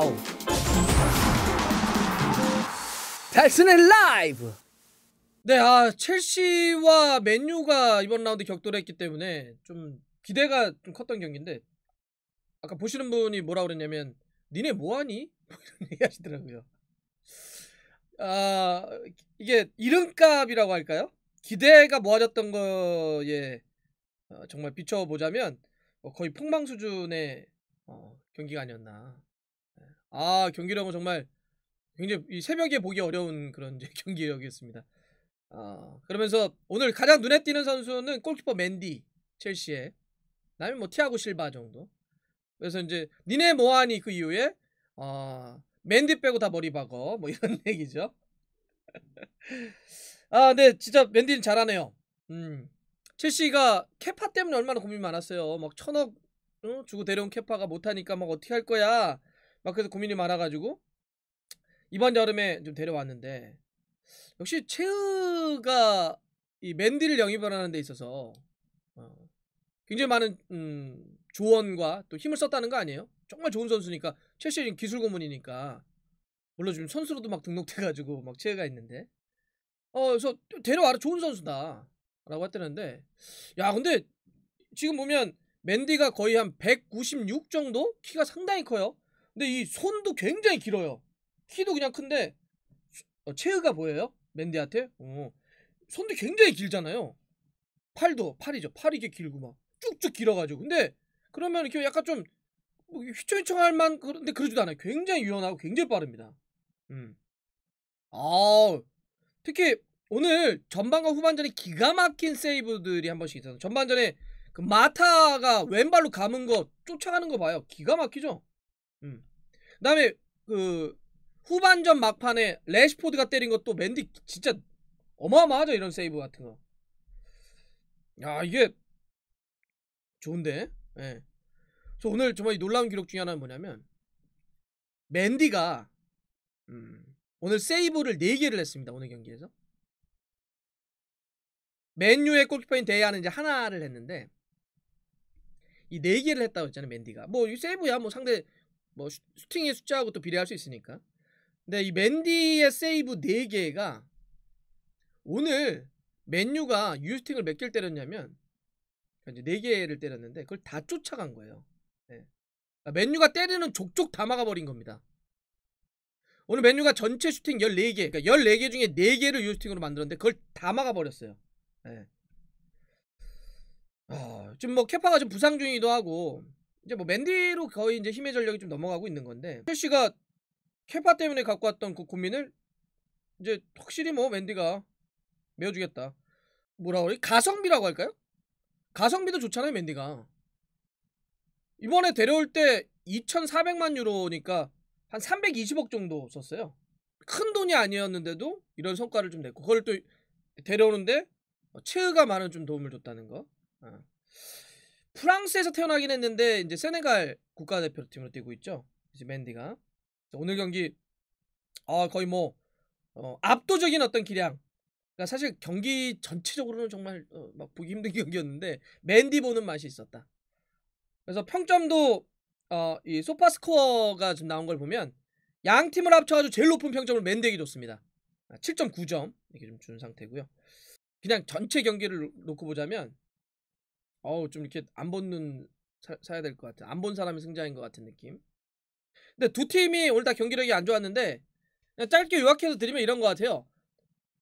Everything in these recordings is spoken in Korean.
와우! 달슨의 라이브! 네, 아, 첼시와 맨유가 이번 라운드 격돌했기 때문에 좀 기대가 좀 컸던 경기인데 아까 보시는 분이 뭐라 그랬냐면 니네 뭐하니? 뭐 이런 얘기 하시더라고요. 아, 이게 이름값이라고 할까요? 기대가 모아졌던 거에 어, 정말 비춰보자면 어, 거의 폭망 수준의 어, 경기가 아니었나 아 경기력은 정말 굉장히 새벽에 보기 어려운 그런 경기력이었습니다. 아, 그러면서 오늘 가장 눈에 띄는 선수는 골키퍼 맨디 첼시의 남이 뭐 티아고 실바 정도. 그래서 이제 니네 모하니 그 이후에 어, 맨디 빼고 다 머리 박어 뭐 이런 얘기죠. 아 근데 진짜 맨디는 잘하네요. 음. 첼시가 캐파 때문에 얼마나 고민 많았어요. 막 천억 어? 주고 데려온 캐파가 못하니까 막 어떻게 할 거야. 막 그래서 고민이 많아가지고 이번 여름에 좀 데려왔는데 역시 체우가 이 맨디를 영입을 하는 데 있어서 어, 굉장히 많은 음, 조언과 또 힘을 썼다는 거 아니에요? 정말 좋은 선수니까 첼시는 기술 고문이니까 물론 지금 선수로도 막 등록돼가지고 막 체가 있는데 어 그래서 데려와라 좋은 선수다라고 했다는데 야 근데 지금 보면 맨디가 거의 한 196 정도 키가 상당히 커요 근데 이 손도 굉장히 길어요. 키도 그냥 큰데 어, 체흐가 보여요? 맨디한테? 어. 손도 굉장히 길잖아요. 팔도 팔이죠. 팔이 이게 길고 막 쭉쭉 길어가지고. 근데 그러면 이렇게 약간 좀 뭐 휘청휘청할 만 그런데 그러지도 않아요. 굉장히 유연하고 굉장히 빠릅니다. 음. 아 특히 오늘 전반과 후반전에 기가 막힌 세이브들이 한 번씩 있어요 전반전에 그 마타가 왼발로 감은 거 쫓아가는 거 봐요. 기가 막히죠. 음. 그다음에 그 후반전 막판에 레시포드가 때린 것도 맨디 진짜 어마어마하죠 이런 세이브 같은 거. 야 이게 좋은데. 예. 네. 그래서 오늘 정말 놀라운 기록 중에 하나는 뭐냐면 맨디가 음, 오늘 세이브를 4개를 했습니다. 오늘 경기에서. 맨유의 골키퍼인 대야는 이제 하나를 했는데 이 4개를 했다고 했잖아요. 맨디가. 뭐 세이브야 뭐 상대 뭐 슈팅의 숫자하고 또 비례할 수 있으니까. 근데 이 맨디의 세이브 4개가 오늘 맨유가 유스팅을 몇 개를 때렸냐면 그러니까 이제 4개를 때렸는데 그걸 다 쫓아간 거예요. 네. 그러니까 맨유가 때리는 족족 다 막아버린 겁니다. 오늘 맨유가 전체 슈팅 14개, 그러니까 14개 중에 4개를 유스팅으로 만들었는데 그걸 다 막아버렸어요. 네. 아, 지금 뭐 케파가 좀 부상 중이기도 하고 이제 뭐 맨디로 거의 이제 힘의 전력이 좀 넘어가고 있는 건데 첼시가 케파 때문에 갖고 왔던 그 고민을 이제 확실히 뭐 맨디가 메워주겠다. 뭐라 그래? 가성비라고 할까요? 가성비도 좋잖아요 맨디가. 이번에 데려올 때 2,400만 유로니까 한 320억 정도 썼어요. 큰 돈이 아니었는데도 이런 성과를 좀 냈고 그걸 또 데려오는데 어, 체의가 많은 좀 도움을 줬다는 거. 어. 프랑스에서 태어나긴 했는데 이제 세네갈 국가대표팀으로 뛰고 있죠. 이제 맨디가 오늘 경기 아 거의 뭐 어, 압도적인 어떤 기량. 그러니까 사실 경기 전체적으로는 정말 어, 막 보기 힘든 경기였는데 맨디 보는 맛이 있었다. 그래서 평점도 어, 이 소파 스코어가 좀 나온 걸 보면 양 팀을 합쳐가지고 제일 높은 평점을 맨디에게 줬습니다. 7.9점 아, 이렇게 좀 준 상태고요. 그냥 전체 경기를 놓고 보자면 어우 좀 이렇게 안 벗는 사, 야될 것 같은 안본 사람이 승자인 것 같은 느낌 근데 두 팀이 오늘 다 경기력이 안 좋았는데 짧게 요약해서 드리면 이런 것 같아요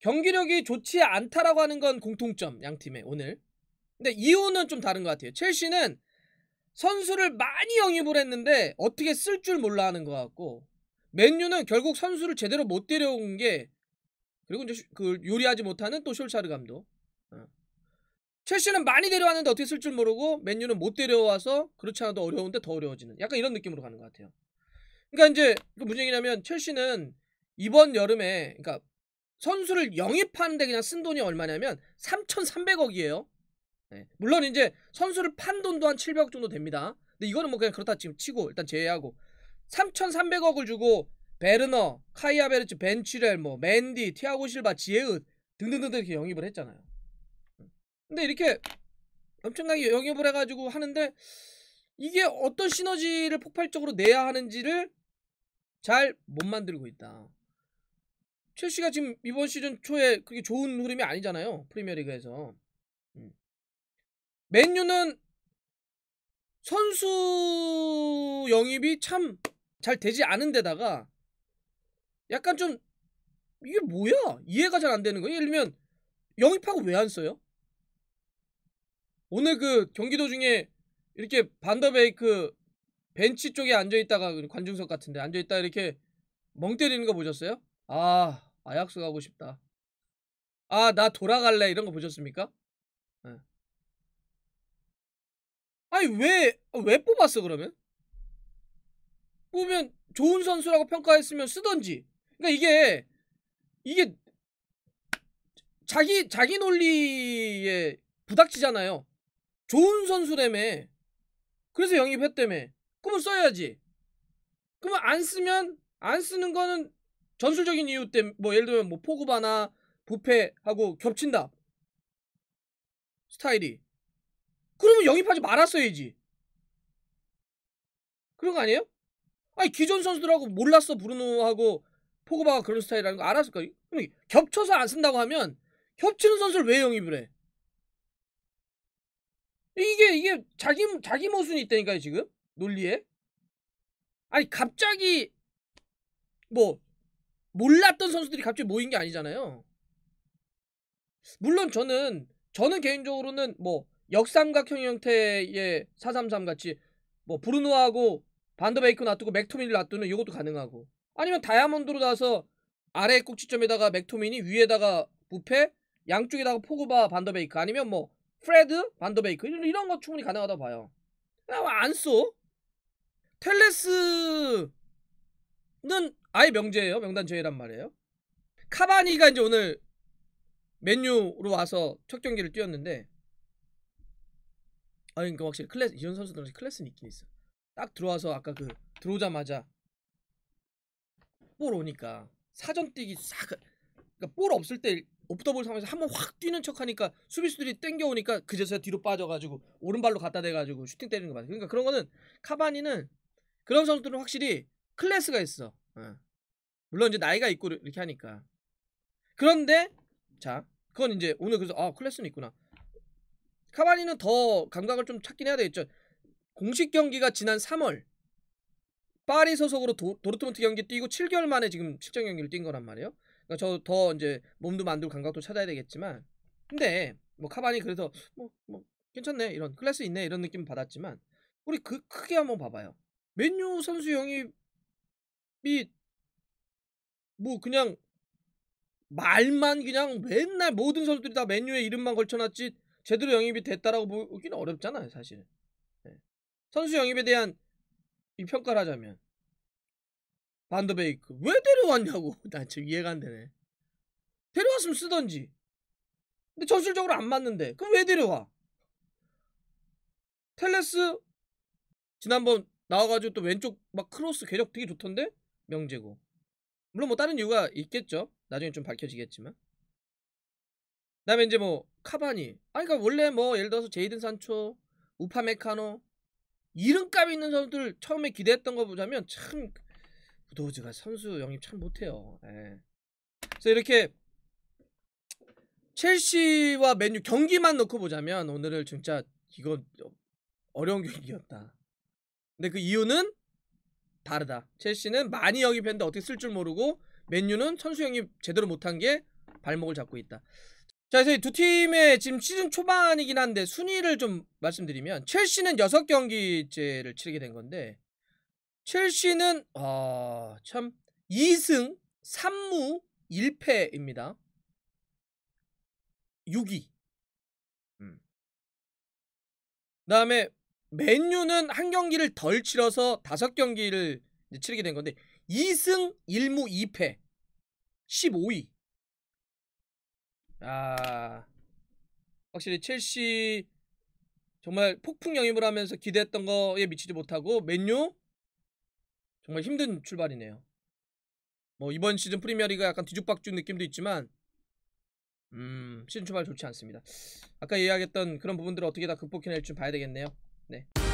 경기력이 좋지 않다라고 하는 건 공통점 양 팀의 오늘 근데 이유는 좀 다른 것 같아요 첼시는 선수를 많이 영입을 했는데 어떻게 쓸 줄 몰라 하는 것 같고 맨유는 결국 선수를 제대로 못 데려온 게 그리고 이제 그 요리하지 못하는 또 숄차르 감독 어. 첼시는 많이 데려왔는데 어떻게 쓸 줄 모르고 맨유는 못 데려와서 그렇지 않아도 어려운데 더 어려워지는 약간 이런 느낌으로 가는 것 같아요. 그러니까 이제 그 무슨 얘기냐면 첼시는 이번 여름에 그러니까 선수를 영입하는데 그냥 쓴 돈이 얼마냐면 3,300억이에요. 네. 물론 이제 선수를 판 돈도 한 700억 정도 됩니다. 근데 이거는 뭐 그냥 그렇다 지금 치고 일단 제외하고 3,300억을 주고 베르너, 카이아베르츠, 벤치렐, 뭐 맨디, 티아고 실바, 지에웃 등등등등 이렇게 영입을 했잖아요. 근데 이렇게 엄청나게 영입을 해가지고 하는데 이게 어떤 시너지를 폭발적으로 내야 하는지를 잘 못 만들고 있다. 첼시가 지금 이번 시즌 초에 그게 좋은 흐름이 아니잖아요. 프리미어리그에서. 음. 맨유는 선수 영입이 참 잘 되지 않은 데다가 약간 좀 이게 뭐야? 이해가 잘 안 되는 거예요. 예를 들면 영입하고 왜 안 써요? 오늘 그 경기도 중에 이렇게 반더베이크 벤치 쪽에 앉아있다가 그 관중석 같은데 앉아있다 이렇게 멍 때리는 거 보셨어요? 아 아약스 가고 싶다 아 나 돌아갈래 이런 거 보셨습니까? 예. 아니 왜왜 왜 뽑았어 그러면? 뽑으면 좋은 선수라고 평가했으면 쓰던지 그러니까 이게 이게 자기 자기 논리에 부닥치잖아요 좋은 선수라며. 그래서 영입했다며. 그러면 써야지. 그러면 안 쓰면 안 쓰는 거는 전술적인 이유 때문에 뭐 예를 들면 뭐 포그바나 부패하고 겹친다. 스타일이. 그러면 영입하지 말았어야지. 그런 거 아니에요? 아니 기존 선수들하고 몰랐어 브루노하고 포그바가 그런 스타일이라는 거 알았을 거예 겹쳐서 안 쓴다고 하면 겹치는 선수를 왜 영입을 해? 이게 이게 자기 자기 모순이 있다니까요 지금 논리에 아니 갑자기 뭐 몰랐던 선수들이 갑자기 모인 게 아니잖아요 물론 저는 저는 개인적으로는 뭐 역삼각형 형태의 433 같이 뭐 브루노하고 반더베이크 놔두고 맥토민을 놔두는 이것도 가능하고 아니면 다이아몬드로 나서 아래 꼭지점에다가 맥토미니 위에다가 부페 양쪽에다가 포그바 반더베이크 아니면 뭐 프레드, 반더베이크 이런, 이런 거 충분히 가능하다 봐요. 뭐 안 쏘? 텔레스는 아예 명제예요. 명단 제외란 말이에요. 카바니가 이제 오늘 맨유로 와서 첫 경기를 뛰었는데 아니 그러니까 확실히 클래스 이런 선수들은 클래스는 있긴 있어. 딱 들어와서 아까 그 들어오자마자 볼 오니까 사전 뛰기 싹 그러니까 볼 없을 때 옵더볼 상황에서 한번 확 뛰는 척하니까 수비수들이 땡겨오니까 그제서야 뒤로 빠져가지고 오른발로 갖다 대가지고 슈팅 때리는 거 맞아. 요 그러니까 그런 거는 카바니는 그런 선수들은 확실히 클래스가 있어. 어. 물론 이제 나이가 있고 이렇게 하니까. 그런데 자 그건 이제 오늘 그래서 아 클래스는 있구나. 카바니는 더 감각을 좀 찾긴 해야 되겠죠. 공식 경기가 지난 3월 파리 소속으로 도, 도르트문트 경기 뛰고 7개월 만에 지금 실전 경기를 뛴 거란 말이에요. 그러니까 저더 이제 몸도 만들 고 감각도 찾아야 되겠지만 근데 뭐 카반이 그래서 뭐, 뭐 괜찮네 이런 클래스 있네 이런 느낌 받았지만 우리 그 크게 한번 봐봐요. 맨유 선수 영입이 뭐 그냥 말만 그냥 맨날 모든 선수들이 다 맨유의 이름만 걸쳐놨지 제대로 영입이 됐다라고 보기는 어렵잖아요 사실은. 네. 선수 영입에 대한 이 평가를 하자면 반더베이크 왜 데려왔냐고 나 지금 이해가 안 되네 데려왔으면 쓰던지 근데 전술적으로 안 맞는데 그럼 왜 데려와 텔레스 지난번 나와가지고 또 왼쪽 막 크로스 궤적 되게 좋던데 명제고 물론 뭐 다른 이유가 있겠죠 나중에 좀 밝혀지겠지만 그다음에 이제 뭐 카바니 아 그러니까 원래 뭐 예를 들어서 제이든 산초 우파메카노 이름값 있는 선수들 처음에 기대했던 거 보자면 참 부도우즈가 선수 영입 참 못해요. 예. 그래서 이렇게 첼시와 맨유 경기만 놓고 보자면 오늘을 진짜 이거 어려운 경기였다. 근데 그 이유는 다르다. 첼시는 많이 영입했는데 어떻게 쓸 줄 모르고 맨유는 선수 영입 제대로 못한 게 발목을 잡고 있다. 자, 그래서 두 팀의 지금 시즌 초반이긴 한데 순위를 좀 말씀드리면 첼시는 6경기째를 치르게 된 건데 첼시는 아, 참 2승 3무 1패입니다. 6위. 음. 그다음에 맨유는 한 경기를 덜 치러서 다섯 경기를 치르게 된 건데 2승 1무 2패 15위. 아 확실히 첼시 정말 폭풍 영입을 하면서 기대했던 거에 미치지 못하고 맨유 정말 힘든 출발이네요. 뭐 이번 시즌 프리미어리가 약간 뒤죽박죽 느낌도 있지만 음 시즌 출발 좋지 않습니다. 아까 이야기했던 그런 부분들을 어떻게 다 극복해낼지 봐야 되겠네요. 네.